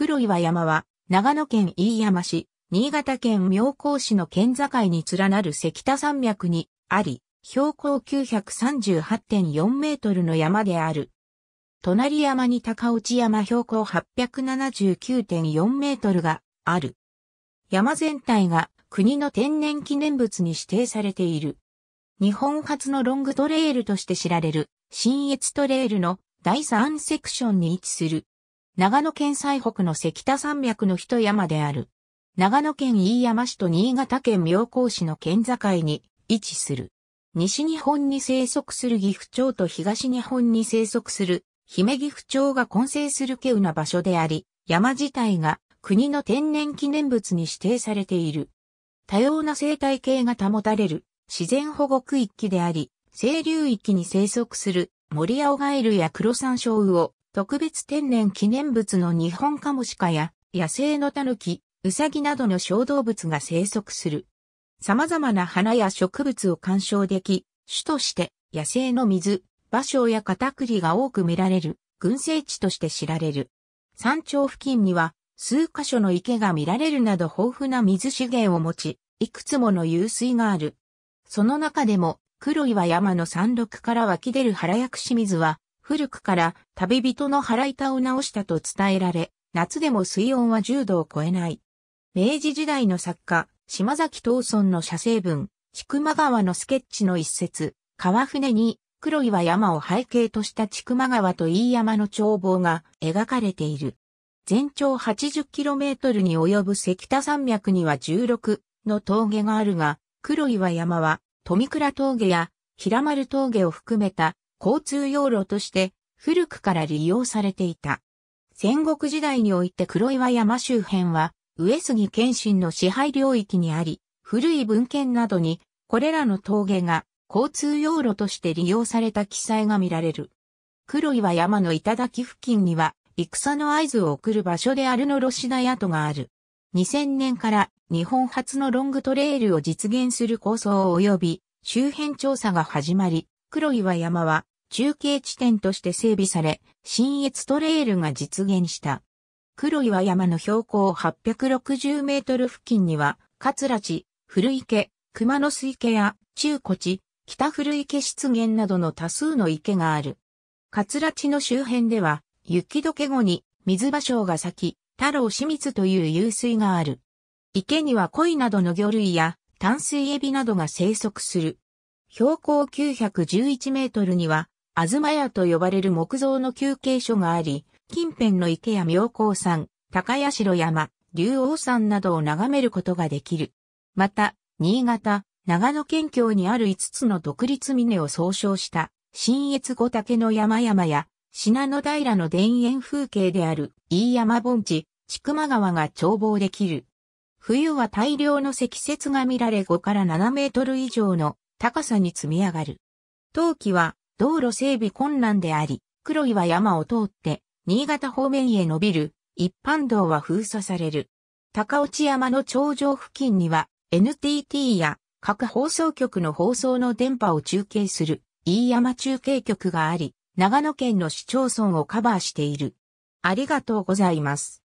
黒岩山は、長野県飯山市、新潟県妙高市の県境に連なる関田山脈にあり、標高938.4メートルの山である。隣山に高内山標高879.4メートルがある。山全体が国の天然記念物に指定されている。日本初のロングトレイルとして知られる、新越トレイルの第3セクションに位置する長野県最北の関田山脈の一山である。長野県飯山市と新潟県妙高市の県境に位置する。西日本に生息する岐阜町と東日本に生息する姫岐阜町が混成する稀有な場所であり、山自体が国の天然記念物に指定されている。多様な生態系が保たれる自然保護区域であり、清流域に生息する森青ガエルや黒山椒を。特別天然記念物の日本カモシカや野生のタヌキ、ウサギなどの小動物が生息する。様々な花や植物を鑑賞でき、種として野生の水、芭蕉やカタクリが多く見られる群生地として知られる。山頂付近には数箇所の池が見られるなど豊富な水資源を持ち、いくつもの湧水がある。その中でも、黒岩山の山麓から湧き出る原薬師水は、古くから旅人の腹板を直したと伝えられ、夏でも水温は10度を超えない。明治時代の作家、島崎藤村の写生文、千曲川のスケッチの一節、川船に黒岩山を背景とした千曲川と飯山の眺望が描かれている。全長 80km に及ぶ関田山脈には16の峠があるが、黒岩山は富倉峠や平丸峠を含めた交通用路として古くから利用されていた。戦国時代において黒岩山周辺は上杉謙信の支配領域にあり、古い文献などにこれらの峠が交通用路として利用された記載が見られる。黒岩山の頂付近には戦の合図を送る場所であるのロシダ跡がある。2000年から日本初のロングトレイルを実現する構想及び周辺調査が始まり、黒岩山は中継地点として整備され、新越トレイルが実現した。黒岩山の標高860メートル付近には、桂地、古池、熊野水池や中古地、北古池湿原などの多数の池がある。桂地の周辺では、雪解け後に水芭蕉が咲き、太郎清水という湧水がある。池には鯉などの魚類や淡水エビなどが生息する。標高911メートルには東屋と呼ばれる木造の休憩所があり、近辺の池や妙高山、高屋城山、竜王山などを眺めることができる。また、新潟、長野県境にある5つの独立峰を総称した、新越五竹の山々や、信濃平の田園風景である飯山盆地、千曲川が眺望できる。冬は大量の積雪が見られ5から7メートル以上の高さに積み上がる。冬季は道路整備困難であり、黒岩山を通って、新潟方面へ伸びる、一般道は封鎖される。高落山の頂上付近には、NTT や各放送局の放送の電波を中継する、飯山中継局があり、長野県の市町村をカバーしている。ありがとうございます。